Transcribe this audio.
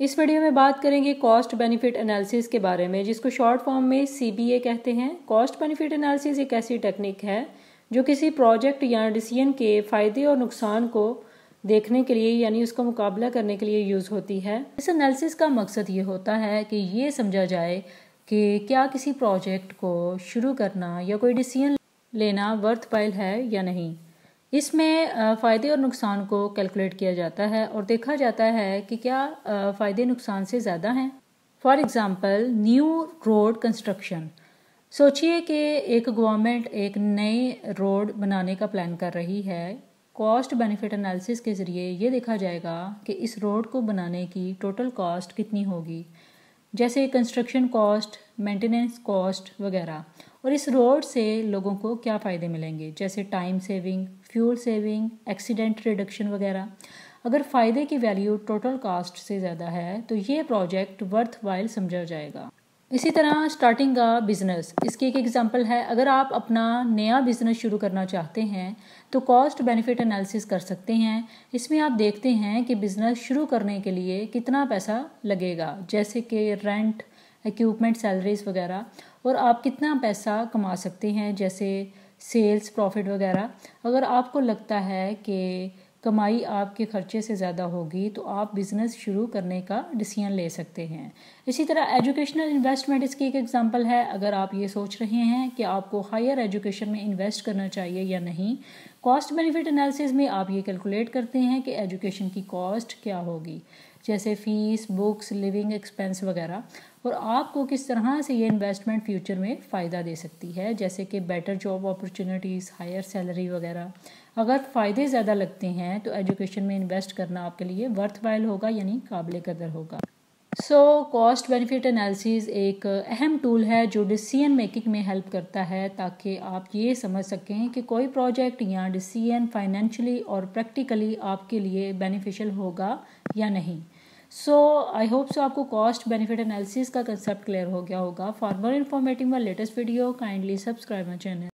इस वीडियो में बात करेंगे कॉस्ट बेनिफिट एनालिसिस के बारे में जिसको शॉर्ट फॉर्म में सी कहते हैं कॉस्ट बेनिफिट एनालिसिस एक ऐसी टेक्निक है जो किसी प्रोजेक्ट या डिसीजन के फ़ायदे और नुकसान को देखने के लिए यानी उसका मुकाबला करने के लिए यूज़ होती है इस एनालिसिस का मकसद ये होता है कि ये समझा जाए कि क्या किसी प्रोजेक्ट को शुरू करना या कोई डिसीजन लेना वर्थ है या नहीं इसमें फ़ायदे और नुकसान को कैलकुलेट किया जाता है और देखा जाता है कि क्या फ़ायदे नुकसान से ज़्यादा हैं for example new road construction सोचिए कि एक गवर्नमेंट एक नए रोड बनाने का प्लान कर रही है कॉस्ट बेनिफिट एनालिसिस के ज़रिए ये देखा जाएगा कि इस रोड को बनाने की टोटल कॉस्ट कितनी होगी जैसे कंस्ट्रक्शन कॉस्ट मेंटेनेंस कॉस्ट वगैरह और इस रोड से लोगों को क्या फ़ायदे मिलेंगे जैसे time saving fuel saving accident reduction वगैरह अगर फ़ायदे की वैल्यू टोटल कास्ट से ज़्यादा है तो ये प्रोजेक्ट वर्थ वाइल समझा जाएगा इसी तरह स्टार्टिंग का बिज़नेस इसकी एक एग्जांपल है अगर आप अपना नया बिज़नेस शुरू करना चाहते हैं तो कॉस्ट बेनिफिट एनालिसिस कर सकते हैं इसमें आप देखते हैं कि बिज़नेस शुरू करने के लिए कितना पैसा लगेगा जैसे कि रेंट इक्विपमेंट सैलरीज वगैरह और आप कितना पैसा कमा सकते हैं जैसे सेल्स प्रॉफिट वगैरह अगर आपको लगता है कि कमाई आपके खर्चे से ज़्यादा होगी तो आप बिज़नेस शुरू करने का डिसीजन ले सकते हैं इसी तरह एजुकेशनल इन्वेस्टमेंट इसकी एक एग्जांपल है अगर आप ये सोच रहे हैं कि आपको हायर एजुकेशन में इन्वेस्ट करना चाहिए या नहीं कॉस्ट बेनिफिट एनालिसिस में आप ये कैलकुलेट करते हैं कि एजुकेशन की कॉस्ट क्या होगी जैसे फीस बुक्स लिविंग एक्सपेंस वगैरह और आपको किस तरह से ये इन्वेस्टमेंट फ्यूचर में फ़ायदा दे सकती है जैसे कि better job opportunities higher salary वगैरह अगर फ़ायदे ज़्यादा लगते हैं तो एजुकेशन में इन्वेस्ट करना आपके लिए वर्थ वाइल होगा यानी काबिल कदर होगा सो कॉस्ट बेनिफिट एनालिसिस एक अहम टूल है जो डिसीजन मेकिंग में हेल्प करता है ताकि आप ये समझ सकें कि कोई प्रोजेक्ट या डिसीजन फाइनेंशियली और प्रैक्टिकली आपके लिए बेनिफिशियल होगा या नहीं सो आई होप सो आपको कॉस्ट बेनिफिट एनालिसिस का कंसेप्ट क्लियर हो गया होगा for more informative my latest video kindly subscribe my channel